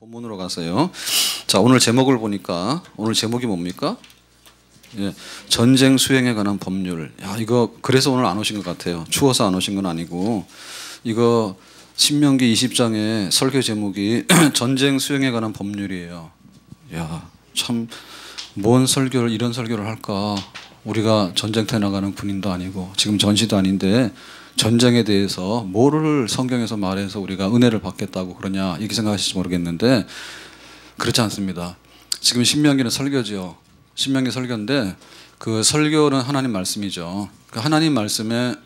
본문으로 가서요. 자, 오늘 제목을 보니까 오늘 제목이 뭡니까? 예, 전쟁 수행에 관한 법률. 야, 이거 그래서 오늘 안 오신 것 같아요. 추워서 안 오신 건 아니고 이거 신명기 20장의 설교 제목이 전쟁 수행에 관한 법률이에요. 야, 참 뭔 설교를 이런 설교를 할까? 우리가 전쟁터 나가는 군인도 아니고 지금 전시도 아닌데 전쟁에 대해서 뭐를 성경에서 말해서 우리가 은혜를 받겠다고 그러냐 이렇게 생각하실지 모르겠는데 그렇지 않습니다. 지금 신명기는 설교지요. 신명기 설교인데 그 설교는 하나님 말씀이죠. 그 하나님 말씀의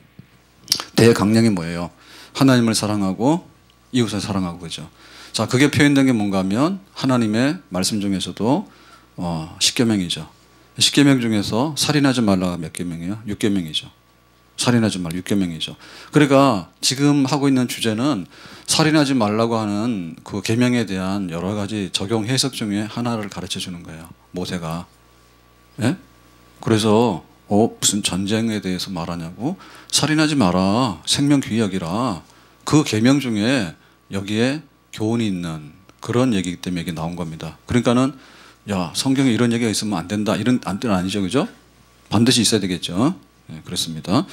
대강령이 뭐예요? 하나님을 사랑하고 이웃을 사랑하고 그죠. 자 그게 표현된 게 뭔가 면 하나님의 말씀 중에서도 어, 십계명이죠. 십계명 중에서 살인하지 말라가 몇 계명이에요? 6계명이죠. 살인하지 말 육개명이죠. 그러니까 지금 하고 있는 주제는 살인하지 말라고 하는 그 계명에 대한 여러 가지 적용 해석 중에 하나를 가르쳐 주는 거예요. 모세가. 예? 그래서 어 무슨 전쟁에 대해서 말하냐고 살인하지 마라. 생명 귀약이라. 그 계명 중에 여기에 교훈이 있는 그런 얘기 때문에 이게 나온 겁니다. 그러니까는 야 성경에 이런 얘기가 있으면 안 된다 이런 안뜻 아니죠, 그죠? 반드시 있어야 되겠죠. 네, 그렇습니다.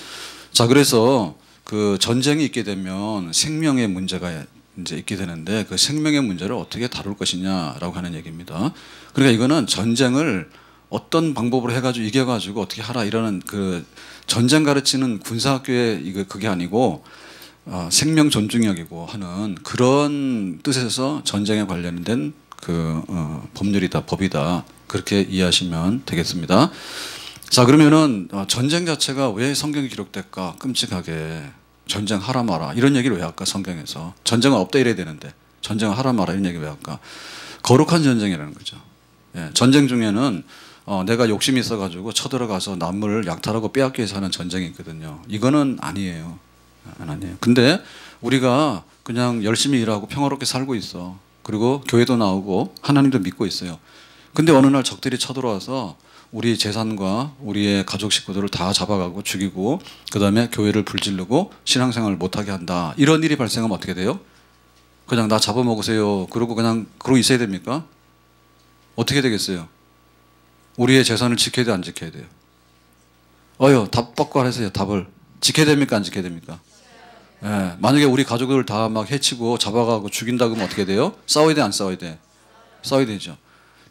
자, 그래서 그 전쟁이 있게 되면 생명의 문제가 이제 있게 되는데 그 생명의 문제를 어떻게 다룰 것이냐라고 하는 얘기입니다. 그러니까 이거는 전쟁을 어떤 방법으로 해가지고 이겨가지고 어떻게 하라 이러는 그 전쟁 가르치는 군사학교의 이거 그게 아니고 어, 생명 존중력이고 하는 그런 뜻에서 전쟁에 관련된 그 어, 법률이다 법이다 그렇게 이해하시면 되겠습니다. 자 그러면은 어, 전쟁 자체가 왜성경이 기록될까 끔찍하게 전쟁하라 마라 이런 얘기를 왜 할까 성경에서 전쟁은 없다 이래야 되는데 전쟁하라 마라 이런 얘기 왜 할까 거룩한 전쟁이라는 거죠 예, 전쟁 중에는 어, 내가 욕심이 있어가지고 쳐들어가서 남을 약탈하고 빼앗기 위해서 하는 전쟁이 있거든요 이거는 아니에요 아, 아니에요 근데 우리가 그냥 열심히 일하고 평화롭게 살고 있어 그리고 교회도 나오고 하나님도 믿고 있어요 근데 어느 날 적들이 쳐들어와서 우리 재산과 우리의 가족 식구들을 다 잡아가고 죽이고 그다음에 교회를 불질르고 신앙생활을 못하게 한다. 이런 일이 발생하면 어떻게 돼요? 그냥 나 잡아먹으세요. 그러고 그냥 그러고 있어야 됩니까? 어떻게 되겠어요? 우리의 재산을 지켜야 돼, 안 지켜야 돼요? 어여, 답 바꿔 하세요, 답을. 지켜야 됩니까, 안 지켜야 됩니까? 예, 만약에 우리 가족을 다 막 해치고 잡아가고 죽인다 그러면 어떻게 돼요? 싸워야 돼, 안 싸워야 돼? 싸워야 되죠.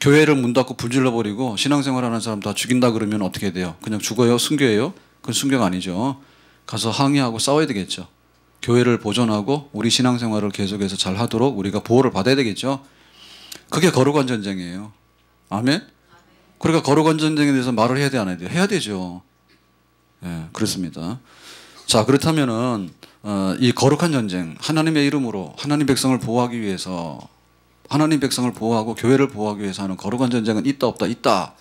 교회를 문 닫고 불질러 버리고 신앙생활 하는 사람 다 죽인다 그러면 어떻게 돼요? 그냥 죽어요? 순교해요? 그건 순교가 아니죠. 가서 항의하고 싸워야 되겠죠. 교회를 보존하고 우리 신앙생활을 계속해서 잘 하도록 우리가 보호를 받아야 되겠죠. 그게 거룩한 전쟁이에요. 아멘? 그러니까 거룩한 전쟁에 대해서 말을 해야 돼, 안 해야 돼? 해야 되죠. 예, 그렇습니다. 자, 그렇다면은, 어, 이 거룩한 전쟁, 하나님의 이름으로 하나님 백성을 보호하기 위해서 하나님 백성을 보호하고 교회를 보호하기 위해서 하는 거룩한 전쟁은 있다 없다 있다.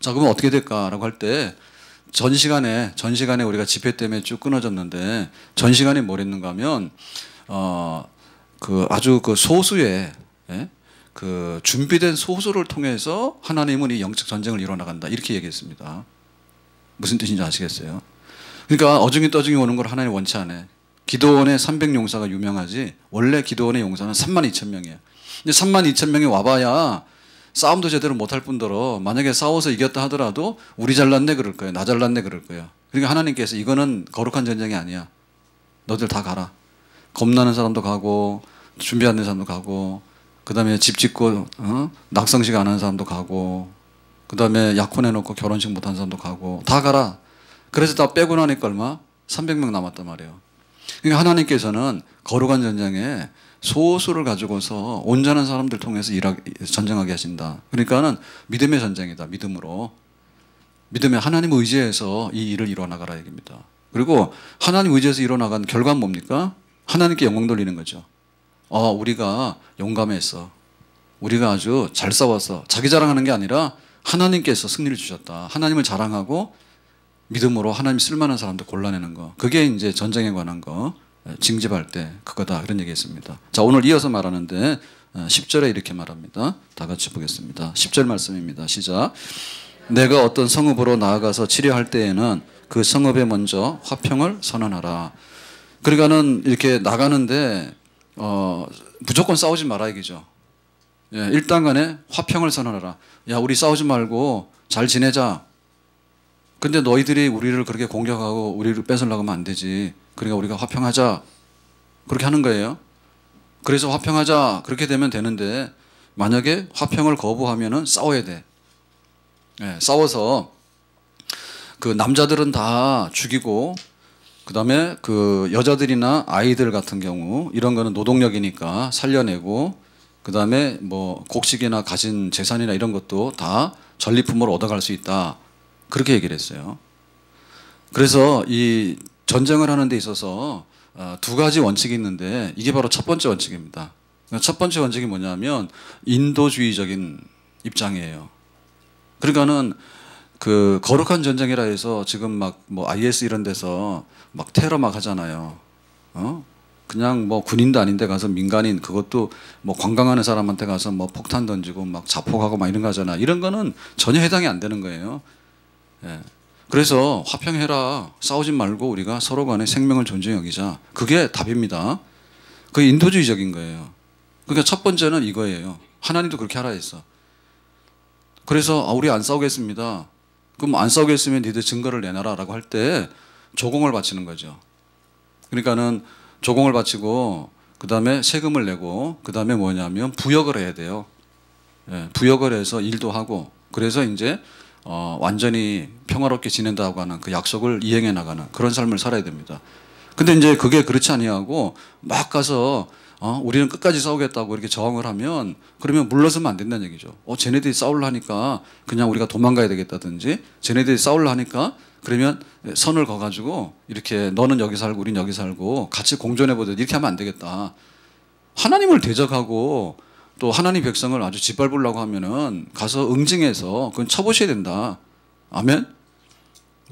자 그러면 어떻게 될까라고 할 때 전 시간에 전 시간에 우리가 집회 때문에 쭉 끊어졌는데 전 시간에 뭘 했는가 하면 어 그 아주 그 소수의 예? 그 준비된 소수를 통해서 하나님은 이 영적 전쟁을 일어나간다 이렇게 얘기했습니다. 무슨 뜻인지 아시겠어요? 그러니까 어중이 떠중이 오는 걸 하나님 원치 않아. 요 기도원의 300 용사가 유명하지 원래 기도원의 용사는 3만 2천 명이에요. 근데 3만 2천 명이 와봐야 싸움도 제대로 못할 뿐더러 만약에 싸워서 이겼다 하더라도 우리 잘났네 그럴 거예요. 나 잘났네 그럴 거예요. 그러니까 하나님께서 이거는 거룩한 전쟁이 아니야. 너들 다 가라. 겁나는 사람도 가고 준비 안 된 사람도 가고 그 다음에 집 짓고 어? 낙성식 안 하는 사람도 가고 그 다음에 약혼해놓고 결혼식 못 한 사람도 가고 다 가라. 그래서 다 빼고 나니까 얼마? 300명 남았단 말이에요. 그러니까 하나님께서는 거룩한 전쟁에 소수를 가지고서 온전한 사람들 통해서 일하, 전쟁하게 하신다. 그러니까는 믿음의 전쟁이다. 믿음으로. 믿음의 하나님 의지해서 이 일을 이뤄나가라 얘기입니다. 그리고 하나님 의지해서 이뤄나간 결과는 뭡니까? 하나님께 영광 돌리는 거죠. 아, 우리가 용감했어. 우리가 아주 잘 싸웠어. 자기 자랑하는 게 아니라 하나님께서 승리를 주셨다. 하나님을 자랑하고 믿음으로 하나님 쓸만한 사람들 골라내는 거. 그게 이제 전쟁에 관한 거. 징집할 때 그거다 이런 얘기했습니다. 자 오늘 이어서 말하는데 10절에 어, 이렇게 말합니다. 다 같이 보겠습니다. 10절 말씀입니다. 시작. 내가 어떤 성읍으로 나아가서 치료할 때에는 그 성읍에 먼저 화평을 선언하라. 그러니까는 이렇게 나가는데 어, 무조건 싸우지 마라 이기죠. 예, 일단 간에 화평을 선언하라. 야, 우리 싸우지 말고 잘 지내자. 근데 너희들이 우리를 그렇게 공격하고 우리를 뺏으려고 하면 안 되지. 그러니까 우리가 화평하자. 그렇게 하는 거예요. 그래서 화평하자. 그렇게 되면 되는데 만약에 화평을 거부하면 싸워야 돼. 네, 싸워서 그 남자들은 다 죽이고 그다음에 그 여자들이나 아이들 같은 경우 이런 거는 노동력이니까 살려내고 그다음에 뭐 곡식이나 가진 재산이나 이런 것도 다 전리품으로 얻어갈 수 있다. 그렇게 얘기를 했어요. 그래서 이 전쟁을 하는 데 있어서 어, 두 가지 원칙이 있는데 이게 바로 첫 번째 원칙입니다. 그러니까 첫 번째 원칙이 뭐냐면 인도주의적인 입장이에요. 그러니까는 그 거룩한 전쟁이라 해서 지금 막 뭐 IS 이런 데서 막 테러 막 하잖아요. 어? 그냥 뭐 군인도 아닌데 가서 민간인 그것도 뭐 관광하는 사람한테 가서 뭐 폭탄 던지고 막 자폭하고 막 이런 거 하잖아. 이런 거는 전혀 해당이 안 되는 거예요. 예. 그래서 화평해라. 싸우지 말고 우리가 서로 간에 생명을 존중해 여기자. 그게 답입니다. 그게 인도주의적인 거예요. 그러니까 첫 번째는 이거예요. 하나님도 그렇게 하라 했어. 그래서 아, 우리 안 싸우겠습니다. 그럼 안 싸우겠으면 니들 증거를 내놔라라고 할 때 조공을 바치는 거죠. 그러니까는 조공을 바치고 그 다음에 세금을 내고 그 다음에 뭐냐면 부역을 해야 돼요. 예, 부역을 해서 일도 하고 그래서 이제 어, 완전히 평화롭게 지낸다고 하는 그 약속을 이행해 나가는 그런 삶을 살아야 됩니다. 근데 이제 그게 그렇지 아니하고 막 가서 어, 우리는 끝까지 싸우겠다고 이렇게 저항을 하면 그러면 물러서면 안 된다는 얘기죠. 어, 쟤네들이 싸울라니까 그냥 우리가 도망가야 되겠다든지 쟤네들이 싸울라니까 그러면 선을 거가지고 이렇게 너는 여기 살고 우린 여기 살고 같이 공존해 보자 이렇게 하면 안 되겠다. 하나님을 대적하고 또 하나님 백성을 아주 짓밟으려고 하면은 가서 응징해서 그건 쳐보셔야 된다. 아멘?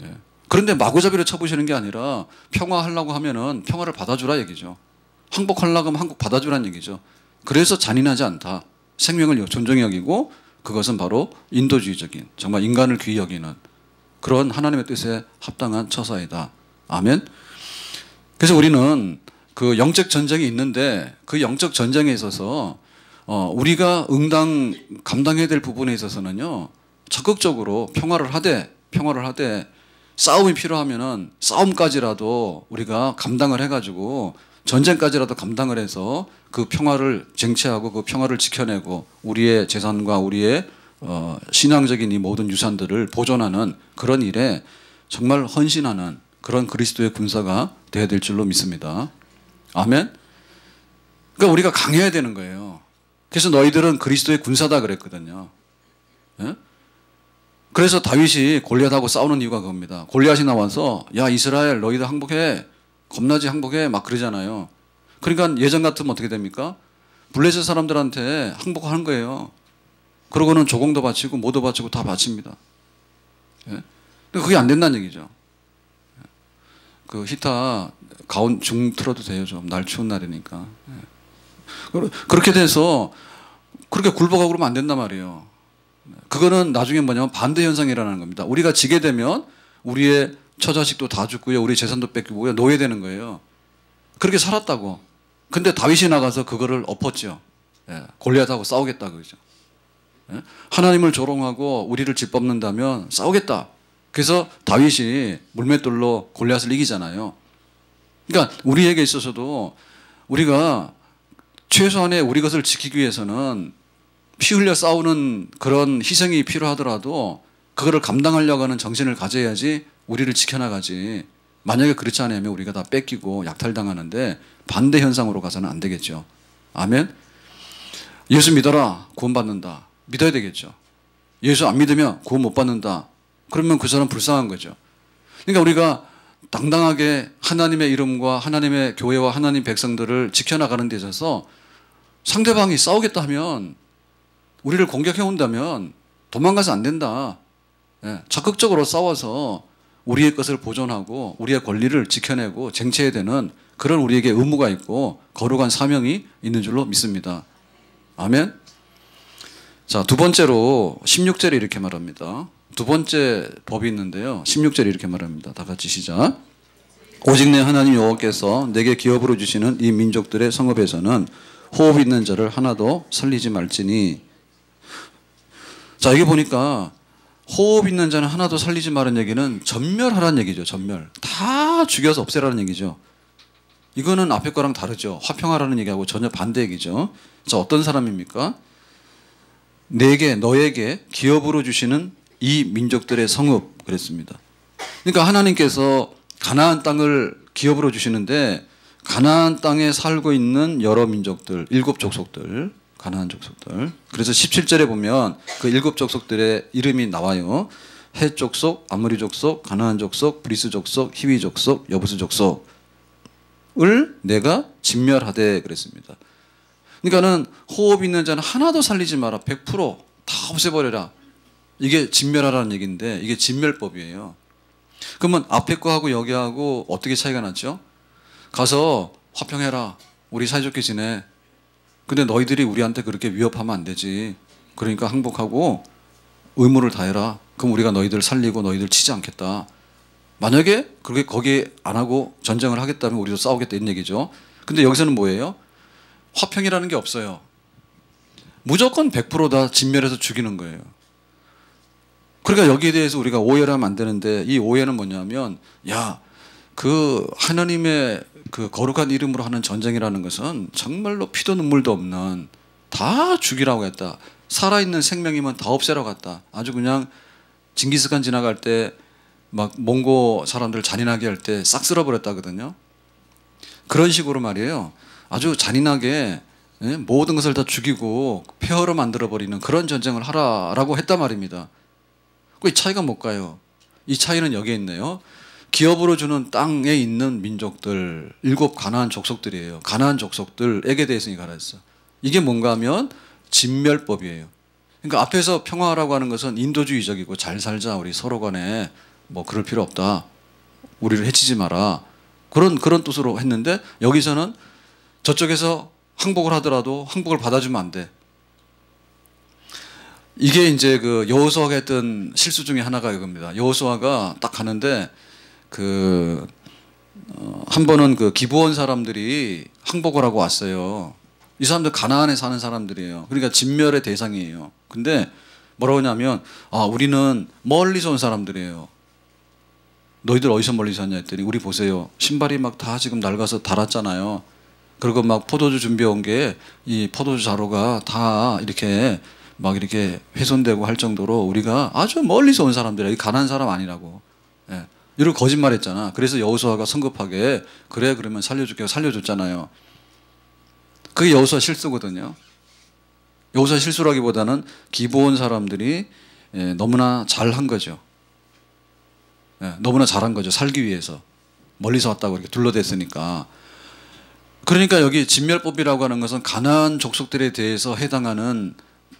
예. 그런데 마구잡이로 쳐보시는 게 아니라 평화하려고 하면은 평화를 받아주라 얘기죠. 항복하려고 하면 항복 받아주라는 얘기죠. 그래서 잔인하지 않다. 생명을 존중히 여기고 그것은 바로 인도주의적인 정말 인간을 귀히 여기는 그런 하나님의 뜻에 합당한 처사이다. 아멘. 그래서 우리는 그 영적 전쟁이 있는데 그 영적 전쟁에 있어서 어, 우리가 응당 감당해야 될 부분에 있어서는요 적극적으로 평화를 하되 평화를 하되 싸움이 필요하면은 싸움까지라도 우리가 감당을 해가지고 전쟁까지라도 감당을 해서 그 평화를 쟁취하고 그 평화를 지켜내고 우리의 재산과 우리의 어, 신앙적인 이 모든 유산들을 보존하는 그런 일에 정말 헌신하는 그런 그리스도의 군사가 돼야 될 줄로 믿습니다. 아멘. 그러니까 우리가 강해야 되는 거예요. 그래서 너희들은 그리스도의 군사다 그랬거든요. 예? 그래서 다윗이 골리앗하고 싸우는 이유가 그겁니다. 골리앗이 나와서 야 이스라엘 너희들 항복해 겁나지 항복해 막 그러잖아요. 그러니까 예전 같으면 어떻게 됩니까? 블레셋 사람들한테 항복하는 거예요. 그러고는 조공도 바치고 모도 바치고 다 바칩니다. 예? 근데 그게 안 된다는 얘기죠. 예? 그 히타 가운 중 틀어도 돼요 좀 날 추운 날이니까. 예. 그렇게 돼서 그렇게 굴복하고 그러면 안 된단 말이에요. 그거는 나중에 뭐냐면 반대 현상이라는 겁니다. 우리가 지게 되면 우리의 처자식도 다 죽고요. 우리 재산도 뺏기고요. 노예되는 거예요. 그렇게 살았다고. 근데 다윗이 나가서 그거를 엎었죠. 예, 골리앗하고 싸우겠다 그죠. 예? 하나님을 조롱하고 우리를 짓밟는다면 싸우겠다. 그래서 다윗이 물맷돌로 골리앗을 이기잖아요. 그러니까 우리에게 있어서도 우리가 최소한의 우리 것을 지키기 위해서는 피 흘려 싸우는 그런 희생이 필요하더라도 그거를 감당하려고 하는 정신을 가져야지 우리를 지켜나가지. 만약에 그렇지 않으면 우리가 다 뺏기고 약탈당하는데 반대 현상으로 가서는 안 되겠죠. 아멘. 예수 믿어라. 구원받는다. 믿어야 되겠죠. 예수 안 믿으면 구원 못 받는다. 그러면 그 사람 불쌍한 거죠. 그러니까 우리가 당당하게 하나님의 이름과 하나님의 교회와 하나님 백성들을 지켜나가는 데 있어서 상대방이 싸우겠다 하면 우리를 공격해 온다면 도망가서 안 된다. 예, 적극적으로 싸워서 우리의 것을 보존하고 우리의 권리를 지켜내고 쟁취해야 되는 그런 우리에게 의무가 있고 거룩한 사명이 있는 줄로 믿습니다. 아멘. 자, 두 번째로 16절에 이렇게 말합니다. 두 번째 법이 있는데요. 16절에 이렇게 말합니다. 다 같이 시작. 오직 내 하나님 여호와께서 내게 기업으로 주시는 이 민족들의 성읍에서는 호흡 있는 자를 하나도 살리지 말지니 자 이게 보니까 호흡 있는 자는 하나도 살리지 말은 얘기는 전멸하라는 얘기죠. 전멸. 다 죽여서 없애라는 얘기죠. 이거는 앞에 거랑 다르죠. 화평하라는 얘기하고 전혀 반대 얘기죠. 자 어떤 사람입니까? 내게 너에게 기업으로 주시는 이 민족들의 성읍 그랬습니다. 그러니까 하나님께서 가나안 땅을 기업으로 주시는데 가나안 땅에 살고 있는 여러 민족들, 일곱 족속들, 가나안 족속들. 그래서 17절에 보면 그 일곱 족속들의 이름이 나와요. 해 족속, 아무리 족속, 가나안 족속, 브리스 족속, 히위 족속, 여부스 족속을 내가 진멸하되 그랬습니다. 그러니까는 호흡 있는 자는 하나도 살리지 마라. 100%다 없애버려라. 이게 진멸하라는 얘기인데 이게 진멸법이에요. 그러면 앞에 거하고 여기하고 어떻게 차이가 났죠? 가서 화평해라. 우리 사이좋게 지내. 근데 너희들이 우리한테 그렇게 위협하면 안 되지. 그러니까 항복하고 의무를 다해라. 그럼 우리가 너희들 살리고 너희들 치지 않겠다. 만약에 그렇게 거기안 하고 전쟁을 하겠다면 우리도 싸우겠다 이런 얘기죠. 근데 여기서는 뭐예요? 화평이라는 게 없어요. 무조건 100%다 진멸해서 죽이는 거예요. 그러니까 여기에 대해서 우리가 오해를 하면 안 되는데 이 오해는 뭐냐면 야, 그 하나님의 그 거룩한 이름으로 하는 전쟁이라는 것은 정말로 피도 눈물도 없는 다 죽이라고 했다. 살아있는 생명이면 다 없애라고 했다. 아주 그냥 징기스칸 지나갈 때 막 몽고 사람들 잔인하게 할 때 싹 쓸어버렸다거든요. 그런 식으로 말이에요. 아주 잔인하게 예, 모든 것을 다 죽이고 폐허로 만들어버리는 그런 전쟁을 하라라고 했단 말입니다. 그 차이가 뭘까요? 이 차이는 여기에 있네요. 기업으로 주는 땅에 있는 민족들, 일곱 가나안 족속들이에요. 가나안 족속들에게 대해서 가라했어. 이게 뭔가 하면 진멸법이에요. 그러니까 앞에서 평화라고 하는 것은 인도주의적이고 잘 살자 우리 서로 간에 뭐 그럴 필요 없다. 우리를 해치지 마라. 그런 그런 뜻으로 했는데 여기서는 저쪽에서 항복을 하더라도 항복을 받아주면 안 돼. 이게 이제 그 여호수아가 했던 실수 중에 하나가 이겁니다. 여호수아가 딱 가는데 그 어, 한 번은 그 기부원 사람들이 항복을 하고 왔어요. 이 사람들 가나안에 사는 사람들이에요. 그러니까 진멸의 대상이에요. 근데 뭐라고 하냐면 아 우리는 멀리서 온 사람들이에요. 너희들 어디서 멀리서 왔냐 했더니 우리 보세요. 신발이 막 다 지금 낡아서 닳았잖아요 그리고 막 포도주 준비해 온 게 이 포도주 자루가 다 이렇게 막 이렇게 훼손되고 할 정도로 우리가 아주 멀리서 온 사람들이야. 가난한 사람 아니라고. 예. 이런 거짓말 했잖아. 그래서 여호수아가 성급하게 그래 그러면 살려줄게 살려줬잖아요. 그게 여호수아 실수거든요. 여호수아 실수라기보다는 기본 사람들이 예, 너무나 잘한 거죠. 예, 너무나 잘한 거죠. 살기 위해서 멀리서 왔다고 이렇게 둘러댔으니까. 그러니까 여기 진멸법이라고 하는 것은 가난 족속들에 대해서 해당하는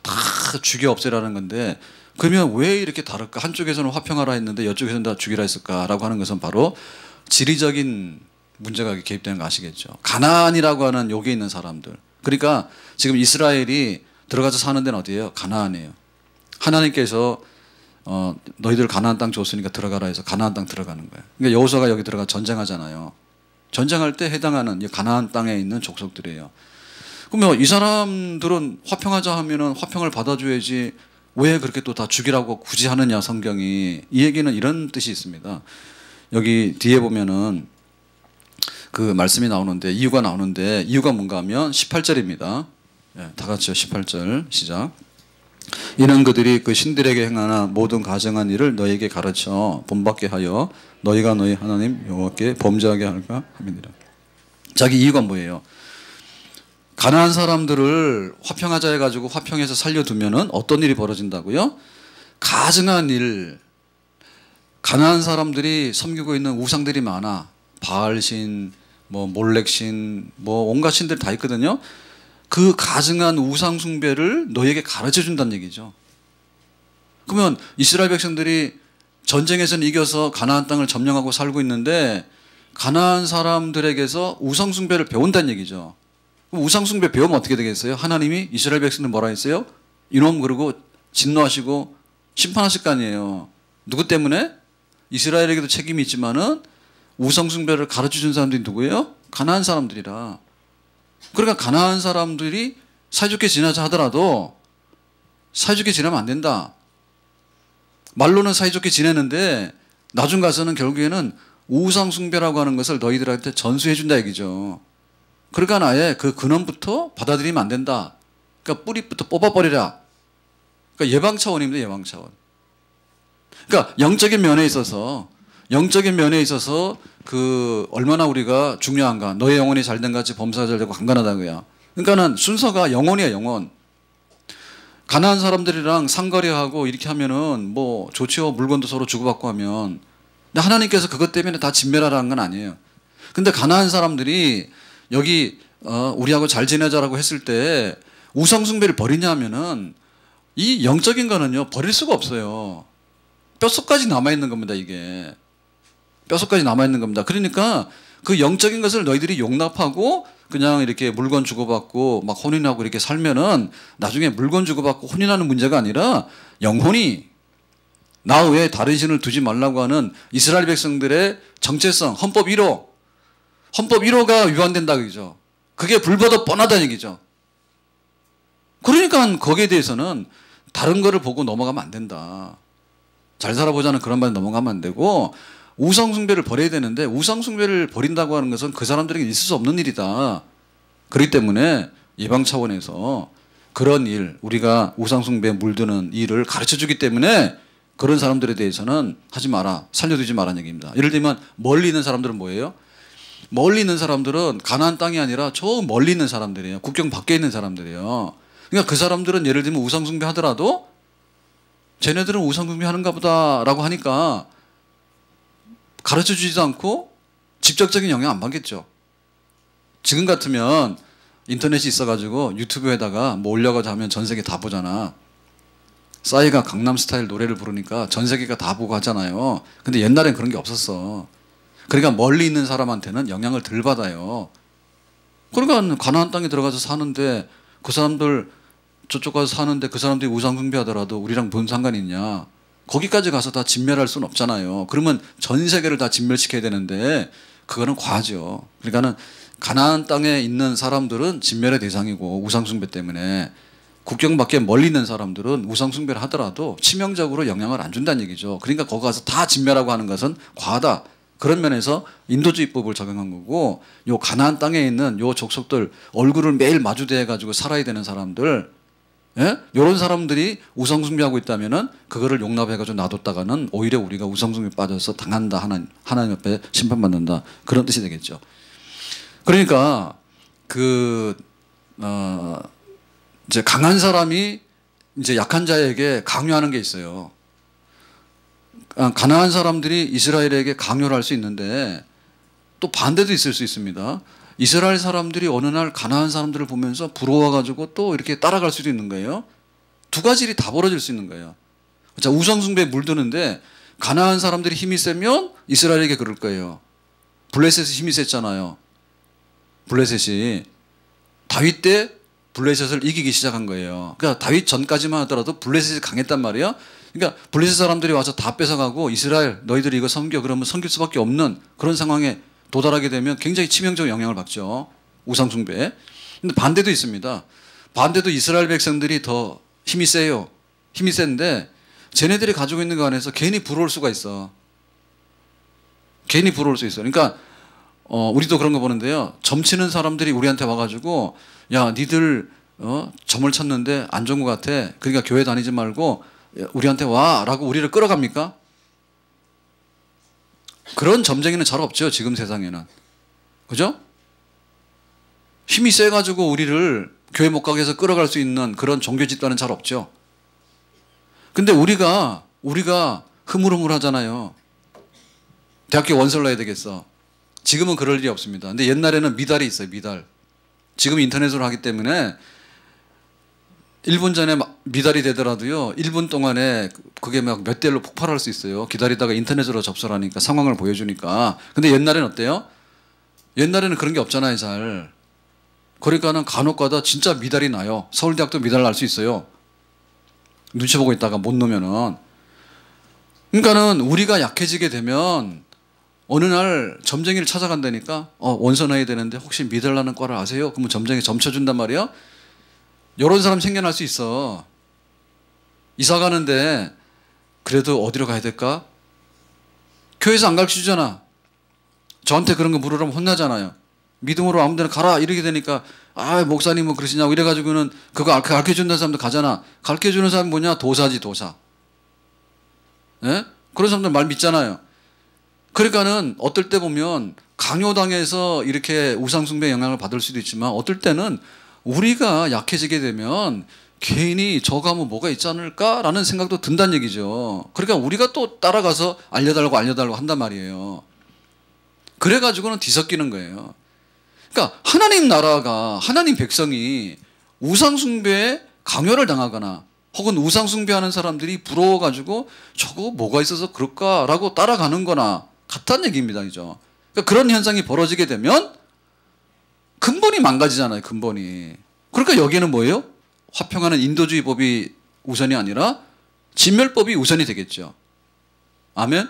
다 죽여 없애라는 건데 그러면 왜 이렇게 다를까? 한쪽에서는 화평하라 했는데 이쪽에서는 다 죽이라 했을까라고 하는 것은 바로 지리적인 문제가 개입되는 거 아시겠죠? 가나안이라고 하는 여기 있는 사람들. 그러니까 지금 이스라엘이 들어가서 사는 데는 어디예요? 가나안이에요. 하나님께서 어, 너희들 가나안 땅 줬으니까 들어가라 해서 가나안 땅 들어가는 거예요. 그러니까 여호수아가 여기 들어가 전쟁하잖아요. 전쟁할 때 해당하는 가나안 땅에 있는 족속들이에요. 그러면 뭐 이 사람들은 화평하자 하면은 화평을 받아줘야지 왜 그렇게 또 다 죽이라고 굳이 하느냐 성경이 이 얘기는 이런 뜻이 있습니다. 여기 뒤에 보면은 그 말씀이 나오는데 이유가 나오는데 이유가 뭔가 하면 18절입니다. 예, 다 같이요 18절 시작. 이는 그들이 그 신들에게 행하나 모든 가정한 일을 너에게 가르쳐 본받게 하여 너희가 너희 하나님 여호와께 범죄하게 할까 하니라. 자기 이유가 뭐예요? 가난한 사람들을 화평하자 해가지고 화평해서 살려두면은 어떤 일이 벌어진다고요? 가증한 일, 가난한 사람들이 섬기고 있는 우상들이 많아. 바알신, 뭐 몰렉신, 뭐 온갖 신들 다 있거든요. 그 가증한 우상 숭배를 너에게 가르쳐 준다는 얘기죠. 그러면 이스라엘 백성들이 전쟁에서는 이겨서 가나안 땅을 점령하고 살고 있는데 가나안 사람들에게서 우상 숭배를 배운다는 얘기죠. 우상숭배 배우면 어떻게 되겠어요? 하나님이 이스라엘 백성들 뭐라 했어요? 이놈 그리고 진노하시고 심판하실 거 아니에요. 누구 때문에? 이스라엘에게도 책임이 있지만은 우상숭배를 가르쳐 준 사람들이 누구예요? 가난한 사람들이라. 그러니까 가난한 사람들이 사이좋게 지나자 하더라도 사이좋게 지나면 안 된다. 말로는 사이좋게 지내는데 나중 가서는 결국에는 우상숭배라고 하는 것을 너희들한테 전수해 준다 얘기죠. 그러니까 아예 그 근원부터 받아들이면 안 된다. 그러니까 뿌리부터 뽑아버리라. 그러니까 예방 차원입니다. 예방 차원. 그러니까 영적인 면에 있어서 영적인 면에 있어서 그 얼마나 우리가 중요한가. 너의 영혼이 잘된 같이 범사가 잘되고 간간하다고요 그러니까는 순서가 영혼이야 영혼. 가난한 사람들이랑 상거래하고 이렇게 하면은 뭐 좋지요 물건도 서로 주고받고 하면. 근데 하나님께서 그것 때문에 다 진멸하라는 건 아니에요. 근데 가난한 사람들이 여기 어, 우리하고 잘 지내자라고 했을 때 우상숭배를 버리냐면은 이 영적인 거는요 버릴 수가 없어요. 뼛속까지 남아 있는 겁니다 이게 뼛속까지 남아 있는 겁니다. 그러니까 그 영적인 것을 너희들이 용납하고 그냥 이렇게 물건 주고받고 막 혼인하고 이렇게 살면은 나중에 물건 주고받고 혼인하는 문제가 아니라 영혼이 나 외에 다른 신을 두지 말라고 하는 이스라엘 백성들의 정체성 헌법 1호 헌법 1호가 위반된다 그죠. 그게 불보듯 뻔하다는 얘기죠. 그러니까 거기에 대해서는 다른 거를 보고 넘어가면 안 된다. 잘 살아보자는 그런 말에 넘어가면 안 되고 우상 숭배를 버려야 되는데 우상 숭배를 버린다고 하는 것은 그 사람들에게 있을 수 없는 일이다. 그렇기 때문에 예방 차원에서 그런 일 우리가 우상 숭배에 물드는 일을 가르쳐 주기 때문에 그런 사람들에 대해서는 하지 마라. 살려두지 마라는 얘기입니다. 예를 들면 멀리 있는 사람들은 뭐예요? 멀리 있는 사람들은 가나안 땅이 아니라 저 멀리 있는 사람들이에요. 국경 밖에 있는 사람들이에요. 그러니까 그 사람들은 예를 들면 우상 숭배하더라도 쟤네들은 우상 숭배하는가 보다라고 하니까 가르쳐 주지도 않고 직접적인 영향 안 받겠죠. 지금 같으면 인터넷이 있어가지고 유튜브에다가 뭐 올려가지고 하면 전 세계 다 보잖아. 싸이가 강남스타일 노래를 부르니까 전 세계가 다 보고 하잖아요. 근데 옛날엔 그런 게 없었어. 그러니까 멀리 있는 사람한테는 영향을 덜 받아요. 그러니까 가나안 땅에 들어가서 사는데 그 사람들 저쪽 가서 사는데 그 사람들이 우상 숭배하더라도 우리랑 뭔 상관이 있냐. 거기까지 가서 다 진멸할 수는 없잖아요. 그러면 전 세계를 다 진멸시켜야 되는데 그거는 과하죠. 그러니까는 가나안 땅에 있는 사람들은 진멸의 대상이고 우상 숭배 때문에 국경 밖에 멀리 있는 사람들은 우상 숭배를 하더라도 치명적으로 영향을 안 준다는 얘기죠. 그러니까 거기 가서 다 진멸하고 하는 것은 과하다. 그런 면에서 인도주의법을 적용한 거고 요 가나안 땅에 있는 요 족속들 얼굴을 매일 마주대 가지고 살아야 되는 사람들 예? 요런 사람들이 우상숭배하고 있다면은 그거를 용납해 가지고 놔뒀다가는 오히려 우리가 우상숭배 빠져서 당한다 하나님 하나님 옆에 심판받는다 그런 뜻이 되겠죠. 그러니까 그 어, 이제 강한 사람이 이제 약한 자에게 강요하는 게 있어요. 아, 가난한 사람들이 이스라엘에게 강요를 할 수 있는데 또 반대도 있을 수 있습니다. 이스라엘 사람들이 어느 날 가난한 사람들을 보면서 부러워가지고 또 이렇게 따라갈 수도 있는 거예요. 두 가지 일이 다 벌어질 수 있는 거예요. 자, 우상숭배에 물드는데 가난한 사람들이 힘이 세면 이스라엘에게 그럴 거예요. 블레셋이 힘이 셌잖아요. 블레셋이 다윗 때 블레셋을 이기기 시작한 거예요. 그러니까 다윗 전까지만 하더라도 블레셋이 강했단 말이에요 그러니까 블레셋 사람들이 와서 다 뺏어가고 이스라엘 너희들이 이거 섬겨 그러면 섬길 수밖에 없는 그런 상황에 도달하게 되면 굉장히 치명적 영향을 받죠. 우상 숭배. 근데 반대도 있습니다. 반대도 이스라엘 백성들이 더 힘이 세요. 힘이 센데 쟤네들이 가지고 있는 거 안에서 괜히 부러울 수가 있어. 괜히 부러울 수 있어. 그러니까 어, 우리도 그런 거 보는데요. 점치는 사람들이 우리한테 와가지고 야 니들 어, 점을 쳤는데 안 좋은 것 같아. 그러니까 교회 다니지 말고 예, 우리한테 와라고 우리를 끌어갑니까? 그런 점쟁이는 잘 없죠. 지금 세상에는. 그죠? 힘이 세가지고 우리를 교회 못 가게 해서 끌어갈 수 있는 그런 종교 집단은 잘 없죠. 근데 우리가, 우리가 흐물흐물하잖아요. 대학교 원설로 해야 되겠어. 지금은 그럴 일이 없습니다. 근데 옛날에는 미달이 있어요, 미달. 지금 인터넷으로 하기 때문에 1분 전에 미달이 되더라도요. 1분 동안에 그게 막 몇 대로 폭발할 수 있어요. 기다리다가 인터넷으로 접수하니까 상황을 보여주니까. 근데 옛날엔 어때요? 옛날에는 그런 게 없잖아요. 잘. 그러니까는 간혹가다 진짜 미달이 나요. 서울대학도 미달 날 수 있어요. 눈치 보고 있다가 못 놓으면은. 그러니까는 우리가 약해지게 되면 어느 날 점쟁이를 찾아간다니까 어, 원선해야 되는데 혹시 미달라는 과를 아세요? 그러면 점쟁이 점쳐준단 말이야. 이런 사람 생겨날 수 있어. 이사 가는데 그래도 어디로 가야 될까? 교회에서 안 가르쳐 주잖아. 저한테 그런 거 물으라면 혼나잖아요. 믿음으로 아무 데나 가라 이렇게 되니까 아 목사님은 뭐 그러시냐고 이래가지고는 그거 가르쳐 준다는 사람도 가잖아. 가르쳐 주는 사람이 뭐냐? 도사지 도사. 예? 그런 사람들 말 믿잖아요. 그러니까는 어떨 때 보면 강요당해서 이렇게 우상숭배 영향을 받을 수도 있지만 어떨 때는 우리가 약해지게 되면 괜히 저거 하면 뭐가 있지 않을까라는 생각도 든다는 얘기죠. 그러니까 우리가 또 따라가서 알려달라고 알려달라고 한단 말이에요. 그래가지고는 뒤섞이는 거예요. 그러니까 하나님 나라가 하나님 백성이 우상숭배에 강요를 당하거나 혹은 우상숭배하는 사람들이 부러워가지고 저거 뭐가 있어서 그럴까라고 따라가는 거나 같다는 얘기입니다. 그죠? 그러니까 그런 현상이 벌어지게 되면 근본이 망가지잖아요. 근본이. 그러니까 여기는 뭐예요? 화평하는 인도주의 법이 우선이 아니라 진멸법이 우선이 되겠죠. 아멘.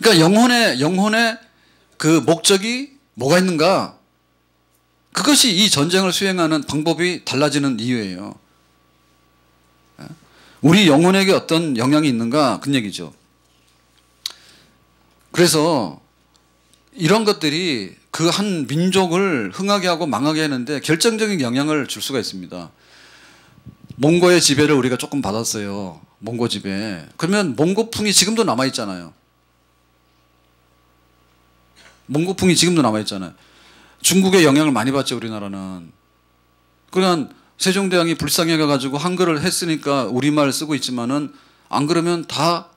그러니까 영혼의 영혼의 그 목적이 뭐가 있는가? 그것이 이 전쟁을 수행하는 방법이 달라지는 이유예요. 우리 영혼에게 어떤 영향이 있는가? 그 얘기죠. 그래서 이런 것들이 그 한 민족을 흥하게 하고 망하게 했는데 결정적인 영향을 줄 수가 있습니다. 몽고의 지배를 우리가 조금 받았어요. 몽고 지배. 그러면 몽고풍이 지금도 남아 있잖아요. 몽고풍이 지금도 남아 있잖아요. 중국의 영향을 많이 받죠 우리나라는. 그러니 세종대왕이 불쌍해 가지고 한글을 했으니까 우리말 쓰고 있지만은 안 그러면 다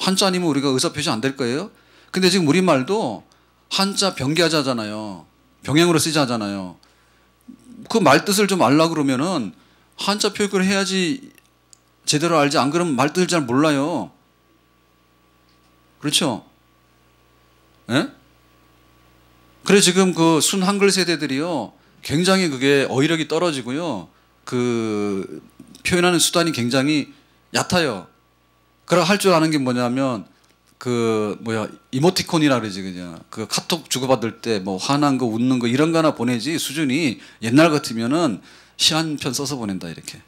한자 아니면 우리가 의사표시 안 될 거예요. 근데 지금 우리말도 한자 병기하자잖아요. 병행으로 쓰자잖아요. 그 말 뜻을 좀 알라 그러면은 한자 표기를 해야지 제대로 알지 안 그러면 말 뜻을 잘 몰라요. 그렇죠? 예? 그래 지금 그 순 한글 세대들이요 굉장히 그게 어휘력이 떨어지고요 그 표현하는 수단이 굉장히 얕아요. 그러 할 줄 아는 게 뭐냐면 그 뭐야 이모티콘이라 그러지 그냥 그 카톡 주고받을 때 뭐 화난 거 웃는 거 이런 거 하나 보내지 수준이 옛날 같으면은 시 한 편 써서 보낸다 이렇게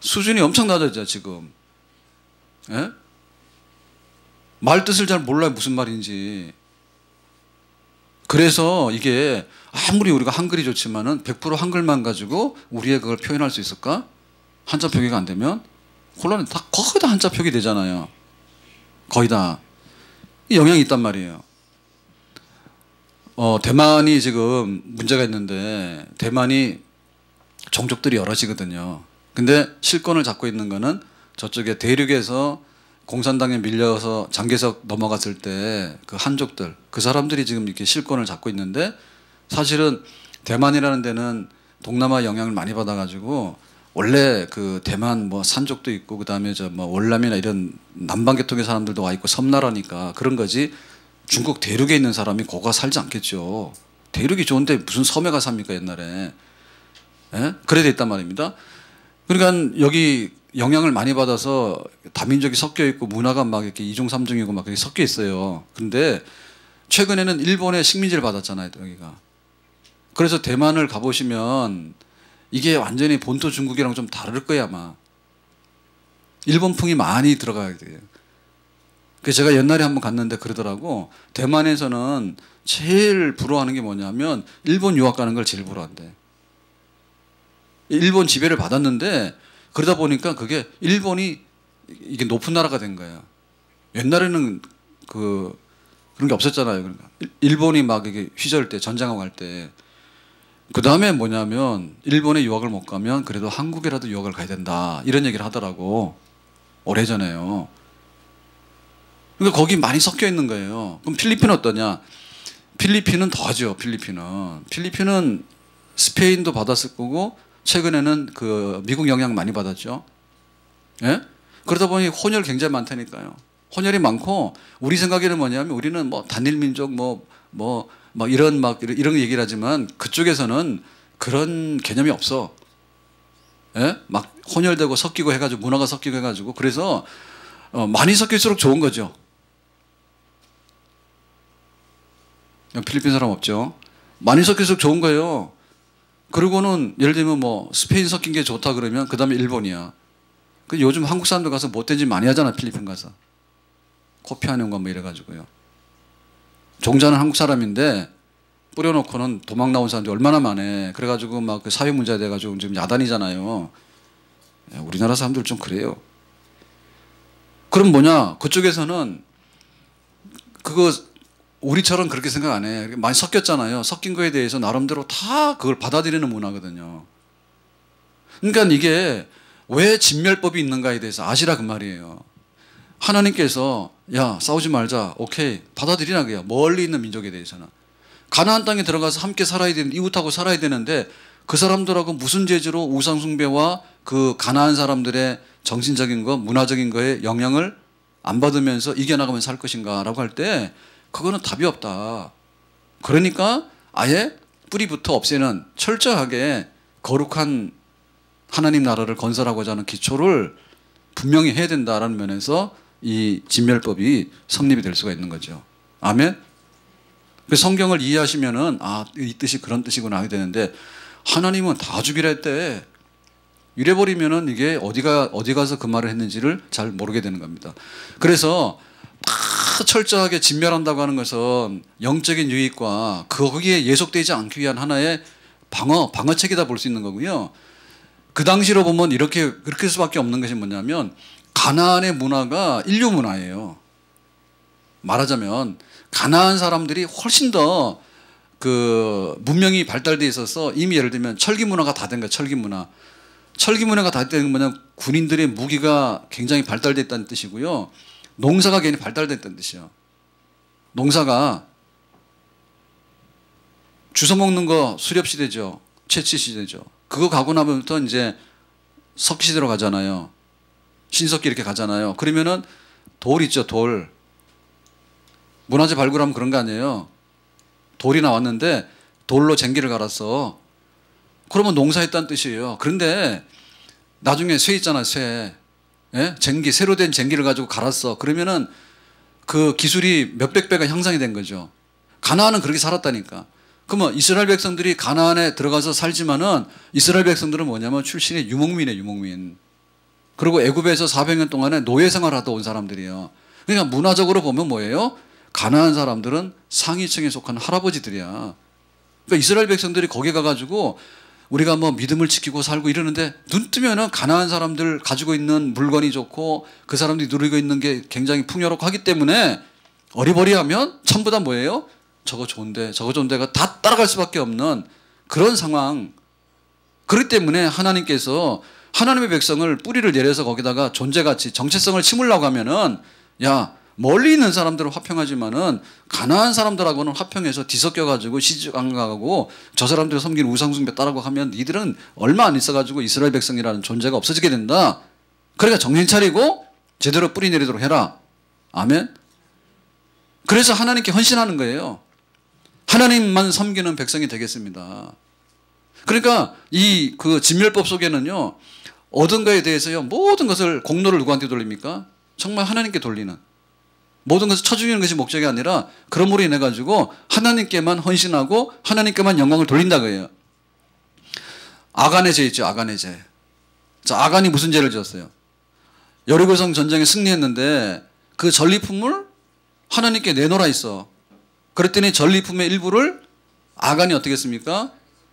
수준이 엄청 낮아져 지금 예? 말 뜻을 잘 몰라요 무슨 말인지 그래서 이게 아무리 우리가 한글이 좋지만은 100% 한글만 가지고 우리의 그걸 표현할 수 있을까 한자 표기가 안 되면 혼란이 다 거의 다 한자 표기 되잖아요. 거의 다 영향이 있단 말이에요. 어, 대만이 지금 문제가 있는데 대만이 종족들이 여럿이거든요. 근데 실권을 잡고 있는 거는 저쪽에 대륙에서 공산당에 밀려서 장개석 넘어갔을 때 그 한족들 그 사람들이 지금 이렇게 실권을 잡고 있는데 사실은 대만이라는 데는 동남아 영향을 많이 받아가지고 원래 그 대만 뭐 산족도 있고 그다음에 저 뭐 월남이나 이런 남방계통의 사람들도 와 있고 섬나라니까 그런 거지 중국 대륙에 있는 사람이 거가 살지 않겠죠. 대륙이 좋은데 무슨 섬에 가 삽니까 옛날에. 예? 그래 돼 있단 말입니다. 그러니까 여기 영향을 많이 받아서 다민족이 섞여 있고 문화가 막 이렇게 이중 삼중이고 막 이렇게 섞여 있어요. 근데 최근에는 일본의 식민지를 받았잖아요, 여기가. 그래서 대만을 가보시면 이게 완전히 본토 중국이랑 좀 다를 거야 아마. 일본풍이 많이 들어가야 돼요. 그 제가 옛날에 한번 갔는데 그러더라고 대만에서는 제일 부러워하는 게 뭐냐면 일본 유학 가는 걸 제일 부러워한대. 일본 지배를 받았는데 그러다 보니까 그게 일본이 이게 높은 나라가 된 거야. 옛날에는 그 그런 게 없었잖아요. 그러니까 일본이 막 이게 휘저을 때 전쟁하고 갈때 그 다음에 뭐냐면 일본에 유학을 못 가면 그래도 한국이라도 유학을 가야 된다 이런 얘기를 하더라고 오래전에요. 그러니까 거기 많이 섞여 있는 거예요. 그럼 필리핀 어떠냐? 필리핀은 더하죠. 필리핀은 필리핀은 스페인도 받았을 거고 최근에는 그 미국 영향 많이 받았죠. 예? 그러다 보니 혼혈 굉장히 많다니까요. 혼혈이 많고 우리 생각에는 뭐냐면 우리는 뭐 단일 민족 뭐뭐 뭐, 뭐막 이런 막 이런, 이런 얘기를 하지만 그쪽에서는 그런 개념이 없어. 예? 막 혼혈되고 섞이고 해가지고 문화가 섞이고 해가지고 그래서 어, 많이 섞일수록 좋은 거죠. 필리핀 사람 없죠. 많이 섞일수록 좋은 거예요. 그리고는 예를 들면 뭐 스페인 섞인 게 좋다 그러면 그 다음에 일본이야. 그 요즘 한국 사람들 가서 못된 짓 많이 하잖아 필리핀 가서. 코피 하는거 뭐 이래가지고요. 종자는 한국 사람인데 뿌려놓고는 도망 나온 사람들이 얼마나 많해. 그래가지고 막 그 사회 문제 돼가지고 지금 야단이잖아요. 예, 우리나라 사람들 좀 그래요. 그럼 뭐냐? 그쪽에서는 그거 우리처럼 그렇게 생각 안 해. 많이 섞였잖아요. 섞인 거에 대해서 나름대로 다 그걸 받아들이는 문화거든요. 그러니까 이게 왜 진멸법이 있는가에 대해서 아시라 그 말이에요. 하나님께서 야 싸우지 말자 오케이 받아들이나 그야 멀리 있는 민족에 대해서는 가나안 땅에 들어가서 함께 살아야 되는 이웃하고 살아야 되는데 그 사람들하고 무슨 재주로 우상 숭배와 그 가나안 사람들의 정신적인 거 문화적인 거에 영향을 안 받으면서 이겨나가면살 것인가라고 할 때 그거는 답이 없다 그러니까 아예 뿌리부터 없애는 철저하게 거룩한 하나님 나라를 건설하고자 하는 기초를 분명히 해야 된다라는 면에서 이 진멸법이 성립이 될 수가 있는 거죠. 아멘? 그 성경을 이해하시면은, 아, 이 뜻이 그런 뜻이구나 하게 되는데, 하나님은 다 죽이라 했대. 이래버리면은 이게 어디가, 어디 가서 그 말을 했는지를 잘 모르게 되는 겁니다. 그래서 철저하게 진멸한다고 하는 것은 영적인 유익과 거기에 예속되지 않기 위한 하나의 방어, 방어책이다 볼 수 있는 거고요. 그 당시로 보면 이렇게, 그렇게 수밖에 없는 것이 뭐냐면 가나안의 문화가 인류 문화예요. 말하자면 가나안 사람들이 훨씬 더 그 문명이 발달돼 있어서 이미 예를 들면 철기 문화가 다 된 거야 철기 문화. 철기 문화가 다된 거는 군인들의 무기가 굉장히 발달됐다는 뜻이고요. 농사가 괜히 발달됐다는 뜻이에요. 농사가 주워 먹는 거 수렵 시대죠. 채취 시대죠. 그거 가고 나면부터 이제 석기 시대로 가잖아요. 신석기 이렇게 가잖아요. 그러면은 돌 있죠, 돌. 문화재 발굴하면 그런 거 아니에요. 돌이 나왔는데 돌로 쟁기를 갈았어. 그러면 농사했다는 뜻이에요. 그런데 나중에 쇠있잖아 쇠. 예? 쟁기, 새로 된 쟁기를 가지고 갈았어. 그러면은 그 기술이 몇백 배가 향상이 된 거죠. 가나안은 그렇게 살았다니까. 그러면 이스라엘 백성들이 가나안에 들어가서 살지만은 이스라엘 백성들은 뭐냐면 출신의 유목민이에요, 유목민. 그리고 애굽에서 400년 동안에 노예 생활하다 온 사람들이에요. 그러니까 문화적으로 보면 뭐예요? 가난한 사람들은 상위층에 속한 할아버지들이야. 그러니까 이스라엘 백성들이 거기 가가지고 우리가 뭐 믿음을 지키고 살고 이러는데 눈 뜨면은 가난한 사람들 가지고 있는 물건이 좋고 그 사람들이 누리고 있는 게 굉장히 풍요롭고 하기 때문에 어리버리하면 전부 다 뭐예요? 저거 좋은데 저거 좋은데가 다 따라갈 수밖에 없는 그런 상황. 그렇기 때문에 하나님께서 하나님의 백성을 뿌리를 내려서 거기다가 존재가치, 정체성을 심으려고 하면은 야 멀리 있는 사람들은 화평하지만은 가난한 사람들하고는 화평해서 뒤섞여 가지고 시집 안 가고 저 사람들 섬기는 우상숭배 따라고 하면 니들은 얼마 안 있어 가지고 이스라엘 백성이라는 존재가 없어지게 된다. 그러니까 정신 차리고 제대로 뿌리 내리도록 해라. 아멘. 그래서 하나님께 헌신하는 거예요. 하나님만 섬기는 백성이 되겠습니다. 그러니까 이 그 진멸법 속에는요. 어떤가에 대해서요. 모든 것을 공로를 누구한테 돌립니까? 정말 하나님께 돌리는. 모든 것을 쳐주는 것이 목적이 아니라 그러므로 인해 가지고 하나님께만 헌신하고 하나님께만 영광을 돌린다 그래요. 아간의 죄 있죠. 아간의 죄. 자, 아간이 무슨 죄를 지었어요? 여리고성 전쟁에 승리했는데 그 전리품을 하나님께 내놓으라 있어. 그랬더니 전리품의 일부를 아간이 어떻게 했습니까?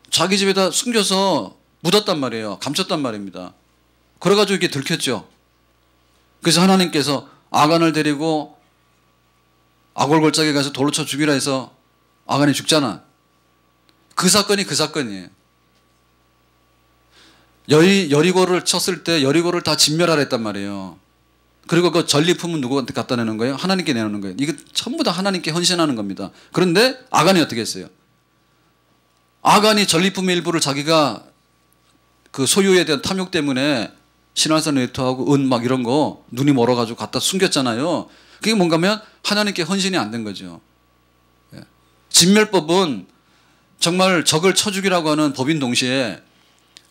자기 집에다 숨겨서 묻었단 말이에요. 감췄단 말입니다. 그래가지고 이게 들켰죠. 그래서 하나님께서 아간을 데리고 아골골짜기 가서 돌로 쳐 죽이라 해서 아간이 죽잖아. 그 사건이 그 사건이에요. 여리, 여리고를 쳤을 때 여리고를 다 진멸하라 했단 말이에요. 그리고 그 전리품은 누구한테 갖다 내는 거예요? 하나님께 내놓는 거예요. 이거 전부 다 하나님께 헌신하는 겁니다. 그런데 아간이 어떻게 했어요? 아간이 전리품 일부를 자기가 그 소유에 대한 탐욕 때문에 신화환레이투하고은막 이런 거 눈이 멀어가지고 갖다 숨겼잖아요. 그게 뭔가면 하나님께 헌신이 안 된 거죠. 예. 진멸법은 정말 적을 쳐 죽이라고 하는 법인 동시에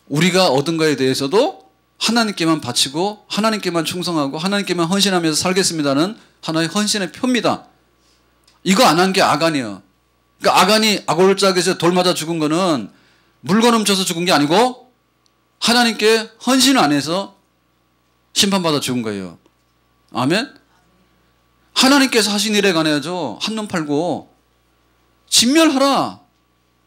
우리가 얻은 거에 대해서도 하나님께만 바치고 하나님께만 충성하고 하나님께만 헌신하면서 살겠습니다는 하나의 헌신의 표입니다. 이거 안 한 게 아간이에요. 그러니까 아간이 아골짝에서 돌 맞아 죽은 거는 물건 훔쳐서 죽은 게 아니고 하나님께 헌신 안 해서 심판받아 죽은 거예요. 아멘? 하나님께서 하신 일에 관해서 한눈 팔고 진멸하라.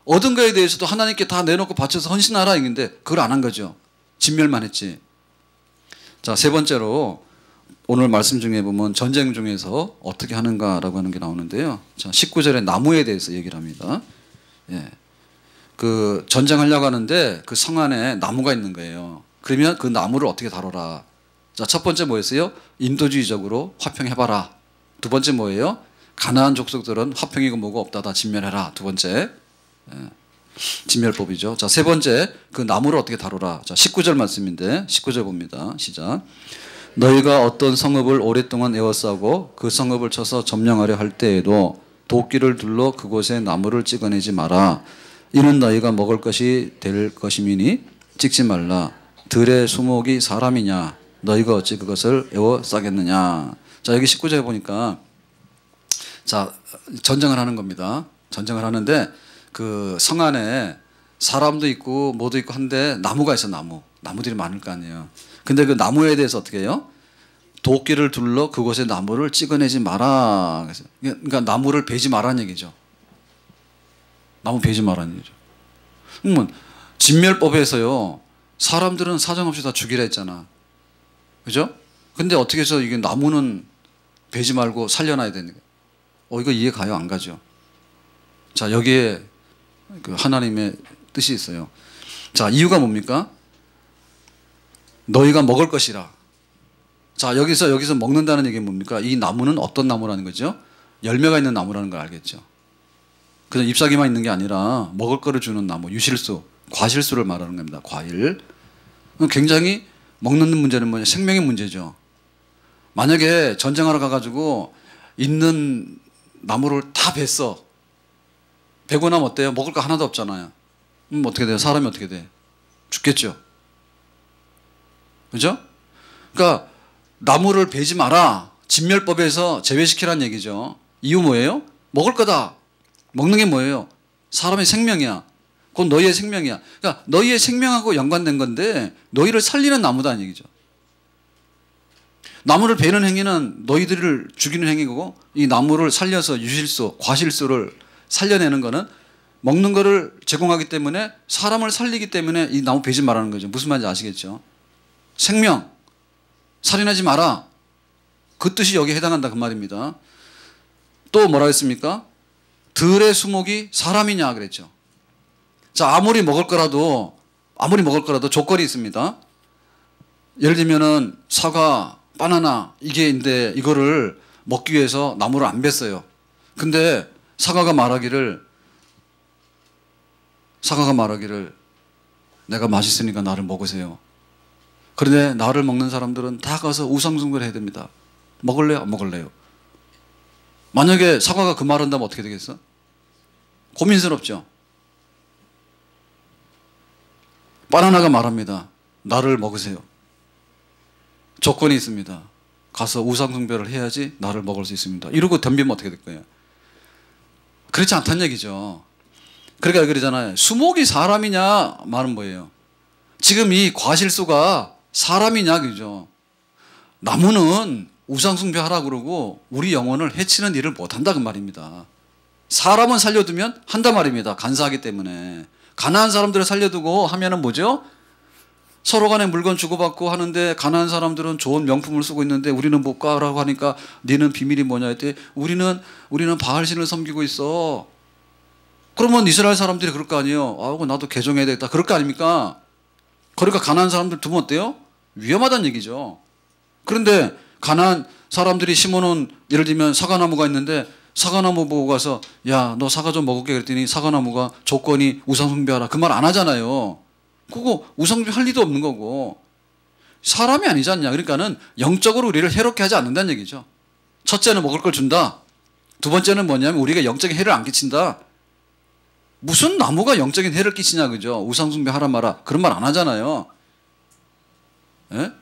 얻은 거에 대해서도 하나님께 다 내놓고 바쳐서 헌신하라 이건데 그걸 안 한 거죠. 진멸만 했지. 자, 세 번째로 오늘 말씀 중에 보면 전쟁 중에서 어떻게 하는가라고 하는 게 나오는데요. 자, 19절에 나무에 대해서 얘기를 합니다. 예. 그 전쟁하려고 하는데 그 성 안에 나무가 있는 거예요. 그러면 그 나무를 어떻게 다뤄라. 자, 첫 번째 뭐였어요? 인도주의적으로 화평해봐라. 두 번째 뭐예요? 가나안 족속들은 화평이고 뭐고 없다다 진멸해라. 두 번째. 예. 진멸법이죠. 자, 세 번째. 그 나무를 어떻게 다뤄라. 자, 19절 말씀인데 19절 봅니다. 시작. 너희가 어떤 성읍을 오랫동안 에워싸고 그 성읍을 쳐서 점령하려 할 때에도 도끼를 둘러 그곳에 나무를 찍어내지 마라. 이는 너희가 먹을 것이 될 것이니 찍지 말라. 들의 수목이 사람이냐? 너희가 어찌 그것을 애워싸겠느냐? 자, 여기 19절에 보니까 자, 전쟁을 하는 겁니다. 전쟁을 하는데 그 성안에 사람도 있고 뭐도 있고 한데 나무가 있어, 나무. 나무들이 많을 거 아니에요. 근데 그 나무에 대해서 어떻게 해요? 도끼를 둘러 그곳에 나무를 찍어내지 마라. 그러니까 나무를 베지 마라는 얘기죠. 나무 베지 말라는 얘기죠. 그러면 진멸법에서요. 사람들은 사정없이 다 죽이라 했잖아. 그죠? 근데 어떻게 해서 이게 나무는 베지 말고 살려놔야 되는 거예 어, 이거 이해 가요? 안 가죠? 자, 여기에 그 하나님의 뜻이 있어요. 자, 이유가 뭡니까? 너희가 먹을 것이라. 자, 여기서, 여기서 먹는다는 얘기는 뭡니까? 이 나무는 어떤 나무라는 거죠? 열매가 있는 나무라는 걸 알겠죠? 그냥 잎사귀만 있는 게 아니라 먹을 거를 주는 나무, 유실수, 과실수를 말하는 겁니다. 과일. 굉장히 먹는 문제는 뭐냐? 생명의 문제죠. 만약에 전쟁하러 가가지고 있는 나무를 다 뱄어. 베고 나면 어때요? 먹을 거 하나도 없잖아요. 음, 어떻게 돼요? 사람이 어떻게 돼? 죽겠죠. 그죠? 그러니까 나무를 베지 마라. 진멸법에서 제외시키라는 얘기죠. 이유 뭐예요? 먹을 거다. 먹는 게 뭐예요? 사람의 생명이야. 그건 너희의 생명이야. 그러니까 너희의 생명하고 연관된 건데 너희를 살리는 나무다는 얘기죠. 나무를 베는 행위는 너희들을 죽이는 행위고 이 나무를 살려서 유실소, 과실소를 살려내는 거는 먹는 거를 제공하기 때문에 사람을 살리기 때문에 이 나무 베지 말라는 거죠. 무슨 말인지 아시겠죠? 생명, 살인하지 마라. 그 뜻이 여기에 해당한다 그 말입니다. 또 뭐라 했습니까? 들의 수목이 사람이냐 그랬죠. 자, 아무리 먹을 거라도 아무리 먹을 거라도 조건이 있습니다. 예를 들면은 사과, 바나나 이게 인데 이거를 먹기 위해서 나무를 안 뱄어요. 근데 사과가 말하기를 사과가 말하기를 내가 맛있으니까 나를 먹으세요. 그런데 나를 먹는 사람들은 다 가서 우상숭배를 해야 됩니다. 먹을래요? 안 먹을래요? 만약에 사과가 그 말을 한다면 어떻게 되겠어? 고민스럽죠? 바나나가 말합니다. 나를 먹으세요. 조건이 있습니다. 가서 우상숭배를 해야지 나를 먹을 수 있습니다. 이러고 덤비면 어떻게 될 거예요? 그렇지 않다는 얘기죠. 그러니까 그러잖아요. 수목이 사람이냐 말은 뭐예요? 지금 이 과실수가 사람이냐 그죠? 나무는 우상숭배하라 그러고 우리 영혼을 해치는 일을 못한다 그 말입니다. 사람은 살려두면 한다 말입니다. 간사하기 때문에. 가난한 사람들을 살려두고 하면은 뭐죠? 서로 간에 물건 주고받고 하는데 가난한 사람들은 좋은 명품을 쓰고 있는데 우리는 못 가라고 하니까 니는 비밀이 뭐냐 했더니 우리는 우리는 바알신을 섬기고 있어. 그러면 이스라엘 사람들이 그럴 거 아니에요. 아우 나도 개종해야 되겠다. 그럴 거 아닙니까? 그러니까 가난한 사람들 두면 어때요? 위험하다는 얘기죠. 그런데 가난 사람들이 심어놓은 예를 들면 사과나무가 있는데 사과나무 보고 가서 야 너 사과 좀 먹을게 그랬더니 사과나무가 조건이 우상숭배하라 그 말 안 하잖아요. 그거 우상숭배할 리도 없는 거고 사람이 아니지 않냐. 그러니까는 영적으로 우리를 해롭게 하지 않는다는 얘기죠. 첫째는 먹을 걸 준다. 두 번째는 뭐냐면 우리가 영적인 해를 안 끼친다. 무슨 나무가 영적인 해를 끼치냐 그죠? 우상숭배하라 마라 그런 말 안 하잖아요. 에? 예?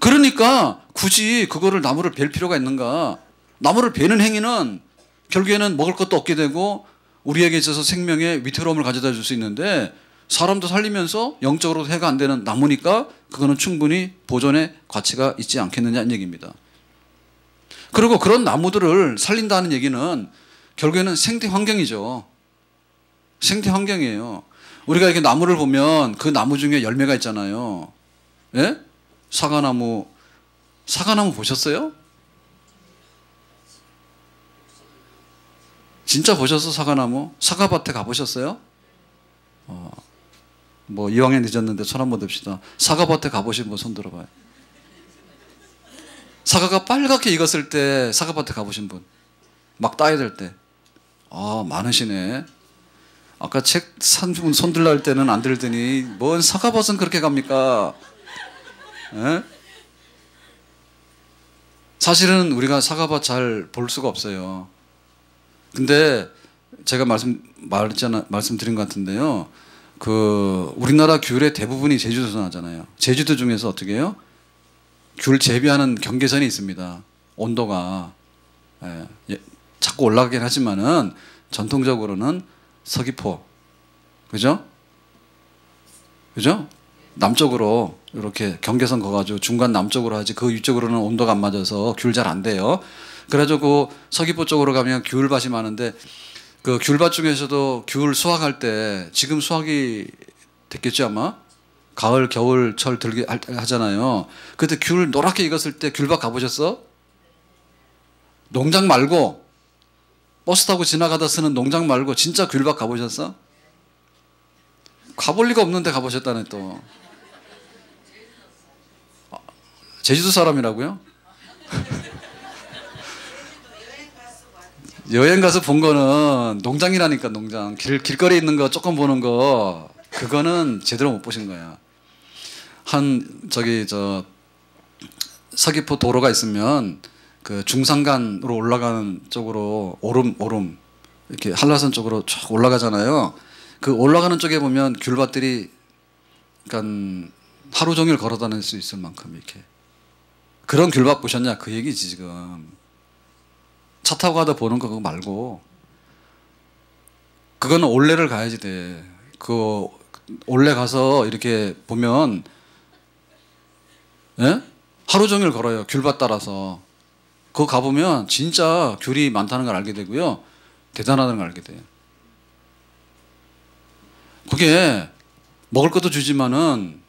그러니까 굳이 그거를 나무를 벨 필요가 있는가? 나무를 베는 행위는 결국에는 먹을 것도 얻게 되고 우리에게 있어서 생명의 위태로움을 가져다 줄 수 있는데 사람도 살리면서 영적으로 해가 안 되는 나무니까 그거는 충분히 보존의 가치가 있지 않겠느냐는 얘기입니다. 그리고 그런 나무들을 살린다는 얘기는 결국에는 생태 환경이죠. 생태 환경이에요. 우리가 이렇게 나무를 보면 그 나무 중에 열매가 있잖아요. 예? 사과나무 사과나무 보셨어요? 진짜 보셨어 사과나무? 사과밭에 가보셨어요? 어, 뭐 이왕에 늦었는데 손 한번 듭시다. 사과밭에 가보신 분 손 들어봐요. 사과가 빨갛게 익었을 때 사과밭에 가보신 분. 막 따야 될 때. 아 많으시네. 아까 책 산분 손들라 할 때는 안 들더니 뭔 사과밭은 그렇게 갑니까? 사실은 우리가 사과밭 잘 볼 수가 없어요. 근데 제가 말씀 말했잖아 말씀드린 것 같은데요. 그 우리나라 귤의 대부분이 제주도에서 나잖아요. 제주도 중에서 어떻게 해요? 귤 재배하는 경계선이 있습니다. 온도가 예, 예 자꾸 올라가긴 하지만은 전통적으로는 서귀포, 그죠? 그죠? 남쪽으로 이렇게 경계선 거가지고 중간 남쪽으로 하지 그 위쪽으로는 온도가 안 맞아서 귤 잘 안 돼요. 그래가지고 서귀포 쪽으로 가면 귤밭이 많은데 그 귤밭 중에서도 귤 수확할 때 지금 수확이 됐겠죠 아마 가을 겨울 철 들게 하잖아요. 그때 귤 노랗게 익었을 때 귤밭 가보셨어? 농장 말고 버스 타고 지나가다 쓰는 농장 말고 진짜 귤밭 가보셨어? 가볼 리가 없는데 가보셨다네 또. 아, 제주도 사람이라고요? 여행 가서 본 거는 농장이라니까 농장 길 길거리 있는 거 조금 보는 거 그거는 제대로 못 보신 거야. 한 저기 저 서귀포 도로가 있으면 그 중산간으로 올라가는 쪽으로 오름 오름 이렇게 한라산 쪽으로 쭉 올라가잖아요. 그 올라가는 쪽에 보면 귤밭들이 그러니까 하루 종일 걸어 다닐 수 있을 만큼 이렇게 그런 귤밭 보셨냐 그 얘기지 지금 차 타고 가다 보는 거 그거 말고 그건는 올레를 가야지 돼. 그 올레 가서 이렇게 보면 예? 하루 종일 걸어요. 귤밭 따라서. 그거 가보면 진짜 귤이 많다는 걸 알게 되고요. 대단하다는 걸 알게 돼요. 그게 먹을 것도 주지만은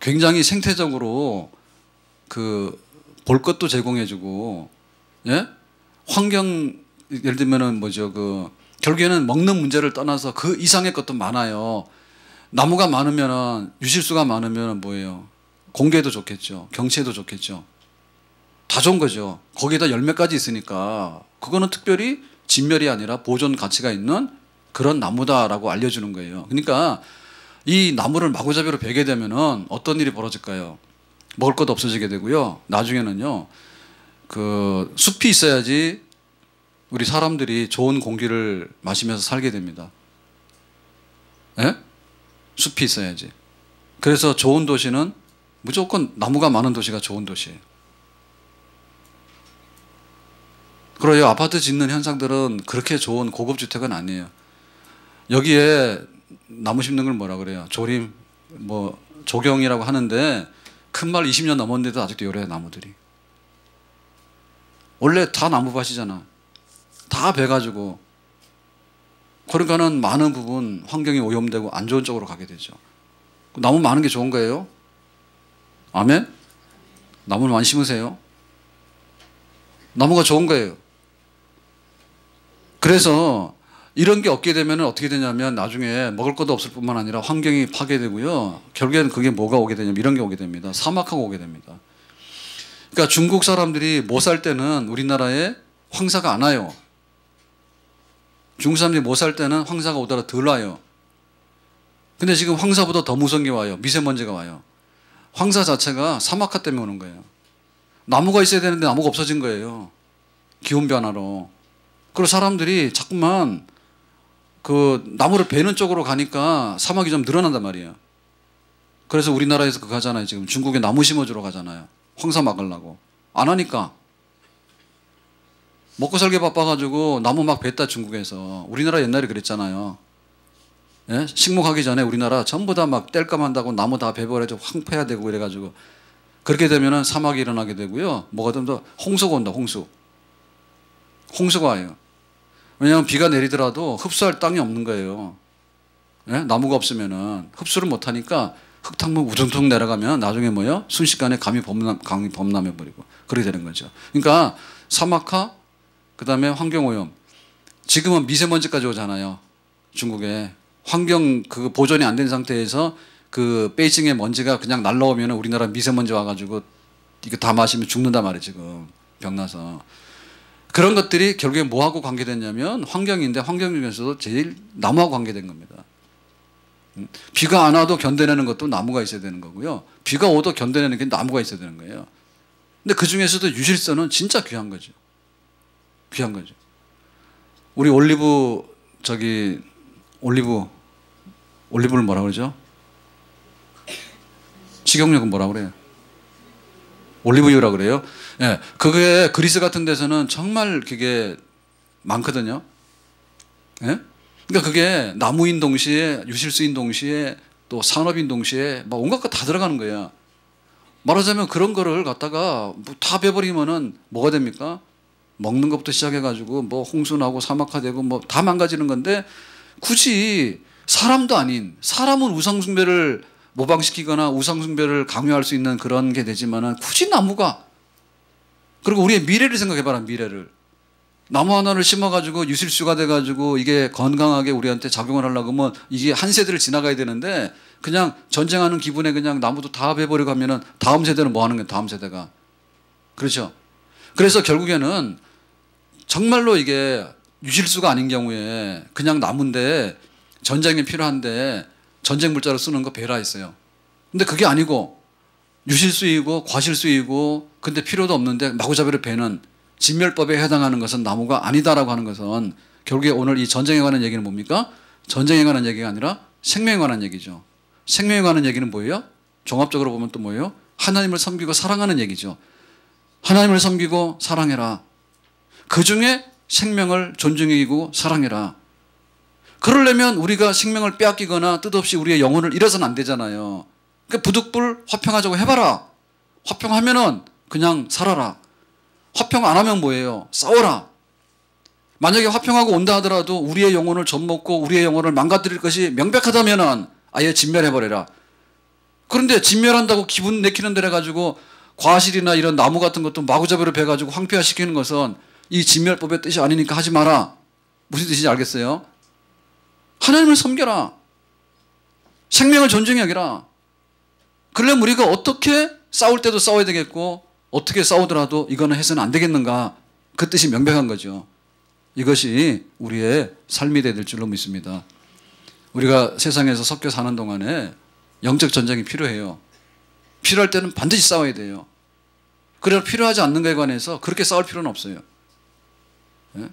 굉장히 생태적으로 그 볼 것도 제공해주고 예 환경 예를 들면은 뭐죠 그 결국에는 먹는 문제를 떠나서 그 이상의 것도 많아요 나무가 많으면은 유실수가 많으면은 뭐예요 공개도 좋겠죠 경치에도 좋겠죠 다 좋은 거죠 거기에다 열매까지 있으니까 그거는 특별히 진멸이 아니라 보존 가치가 있는 그런 나무다라고 알려주는 거예요. 그러니까 이 나무를 마구잡이로 베게 되면은 어떤 일이 벌어질까요? 먹을 것도 없어지게 되고요. 나중에는요, 그 숲이 있어야지 우리 사람들이 좋은 공기를 마시면서 살게 됩니다. 예? 숲이 있어야지. 그래서 좋은 도시는 무조건 나무가 많은 도시가 좋은 도시예요. 그래요. 아파트 짓는 현상들은 그렇게 좋은 고급 주택은 아니에요. 여기에 나무 심는 걸 뭐라 그래요? 조림, 뭐 조경이라고 하는데 큰 말 20년 넘었는데도 아직도 요래 나무들이. 원래 다 나무밭이잖아. 다 베가지고. 그러니까는 많은 부분 환경이 오염되고 안 좋은 쪽으로 가게 되죠. 나무 많은 게 좋은 거예요? 아멘? 나무를 많이 심으세요? 나무가 좋은 거예요. 그래서 이런 게 없게 되면 어떻게 되냐면 나중에 먹을 것도 없을 뿐만 아니라 환경이 파괴되고요. 결국에는 그게 뭐가 오게 되냐면 이런 게 오게 됩니다. 사막하고 오게 됩니다. 그러니까 중국 사람들이 못 살 때는 우리나라에 황사가 안 와요. 중국 사람들이 못 살 때는 황사가 오더라 덜 와요. 근데 지금 황사보다 더 무서운 게 와요. 미세먼지가 와요. 황사 자체가 사막화 때문에 오는 거예요. 나무가 있어야 되는데 나무가 없어진 거예요. 기온 변화로. 그리고 사람들이 자꾸만 그 나무를 베는 쪽으로 가니까 사막이 좀 늘어난단 말이에요. 그래서 우리나라에서 그거하잖아요 지금 중국에 나무 심어주러 가잖아요. 황사 막으려고. 안 하니까. 먹고 살기 바빠가지고 나무 막 뱉다 중국에서. 우리나라 옛날에 그랬잖아요. 예? 식목하기 전에 우리나라 전부 다 막 뗄감한다고 나무 다 베버려서 황폐화 되고 이래가지고 그렇게 되면은 사막이 일어나게 되고요. 뭐가 좀 더 홍수가 온다, 홍수. 홍수가 와요. 왜냐하면 비가 내리더라도 흡수할 땅이 없는 거예요. 예? 나무가 없으면은 흡수를 못하니까 흙탕물 우퉁퉁 내려가면 나중에 뭐요? 순식간에 감이 범람, 감이 범람해버리고 그렇게 되는 거죠. 그러니까 사막화, 그 다음에 환경오염. 지금은 미세먼지까지 오잖아요. 중국에. 환경 그 보존이 안 된 상태에서 그 베이징의 먼지가 그냥 날라오면 우리나라 미세먼지 와가지고 이거 다 마시면 죽는다 말이에요. 지금 병나서. 그런 것들이 결국에 뭐하고 관계됐냐면 환경인데 환경 중에서도 제일 나무하고 관계된 겁니다. 음, 비가 안 와도 견뎌내는 것도 나무가 있어야 되는 거고요. 비가 오도 견뎌내는 게 나무가 있어야 되는 거예요. 근데 그 중에서도 유실선은 진짜 귀한 거죠. 귀한 거죠. 우리 올리브 저기 올리브 올리브를 뭐라 그러죠? 식용력은 뭐라 그래요? 올리브유라 그래요. 예. 그게 그리스 같은 데서는 정말 그게 많거든요. 예? 그러니까 그게 나무인 동시에 유실수인 동시에 또 산업인 동시에 막 온갖 거 다 들어가는 거야. 말하자면 그런 거를 갖다가 뭐다 빼버리면은 뭐가 됩니까? 먹는 것부터 시작해가지고 뭐 홍수나고 사막화되고 뭐 다 망가지는 건데 굳이 사람도 아닌 사람은 우상숭배를 모방시키거나 우상숭배를 강요할 수 있는 그런 게되지만 굳이 나무가 그리고 우리의 미래를 생각해봐라 미래를 나무 하나를 심어가지고 유실수가 돼가지고 이게 건강하게 우리한테 작용을 하려고 하면 이게 한 세대를 지나가야 되는데 그냥 전쟁하는 기분에 그냥 나무도 다 베버리고 하면은 다음 세대는 뭐 하는 거야 다음 세대가 그렇죠 그래서 결국에는 정말로 이게 유실수가 아닌 경우에 그냥 나무인데 전쟁이 필요한데 전쟁 물자로 쓰는 거 베라 있어요. 근데 그게 아니고 유실수이고 과실수이고 근데 필요도 없는데 마구잡이로 베는 진멸법에 해당하는 것은 나무가 아니다라고 하는 것은 결국에 오늘 이 전쟁에 관한 얘기는 뭡니까? 전쟁에 관한 얘기가 아니라 생명에 관한 얘기죠. 생명에 관한 얘기는 뭐예요? 종합적으로 보면 또 뭐예요? 하나님을 섬기고 사랑하는 얘기죠. 하나님을 섬기고 사랑해라. 그 중에 생명을 존중해주고 사랑해라. 그러려면 우리가 생명을 빼앗기거나 뜻없이 우리의 영혼을 잃어서는 안 되잖아요. 그러니까 부득불 화평하자고 해봐라. 화평하면은 그냥 살아라. 화평 안 하면 뭐예요? 싸워라. 만약에 화평하고 온다 하더라도 우리의 영혼을 젖먹고 우리의 영혼을 망가뜨릴 것이 명백하다면은 아예 진멸해버려라. 그런데 진멸한다고 기분 내키는 데를 가지고 과실이나 이런 나무 같은 것도 마구잡이로 베가지고 황폐화시키는 것은 이 진멸법의 뜻이 아니니까 하지 마라. 무슨 뜻인지 알겠어요? 하나님을 섬겨라. 생명을 존중해 여기라. 그러면 우리가 어떻게 싸울 때도 싸워야 되겠고 어떻게 싸우더라도 이거는 해서는 안 되겠는가 그 뜻이 명백한 거죠. 이것이 우리의 삶이 되야 될 줄로 믿습니다. 우리가 세상에서 섞여 사는 동안에 영적 전쟁이 필요해요. 필요할 때는 반드시 싸워야 돼요. 그래서 필요하지 않는 것에 관해서 그렇게 싸울 필요는 없어요. 예?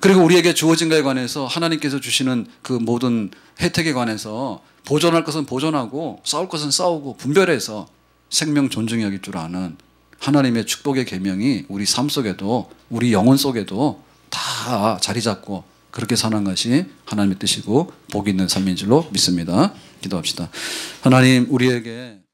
그리고 우리에게 주어진 것에 관해서 하나님께서 주시는 그 모든 혜택에 관해서 보존할 것은 보존하고 싸울 것은 싸우고 분별해서 생명 존중이 여길 줄 아는 하나님의 축복의 계명이 우리 삶 속에도 우리 영혼 속에도 다 자리 잡고 그렇게 사는 것이 하나님의 뜻이고 복이 있는 삶인 줄로 믿습니다. 기도합시다. 하나님 우리에게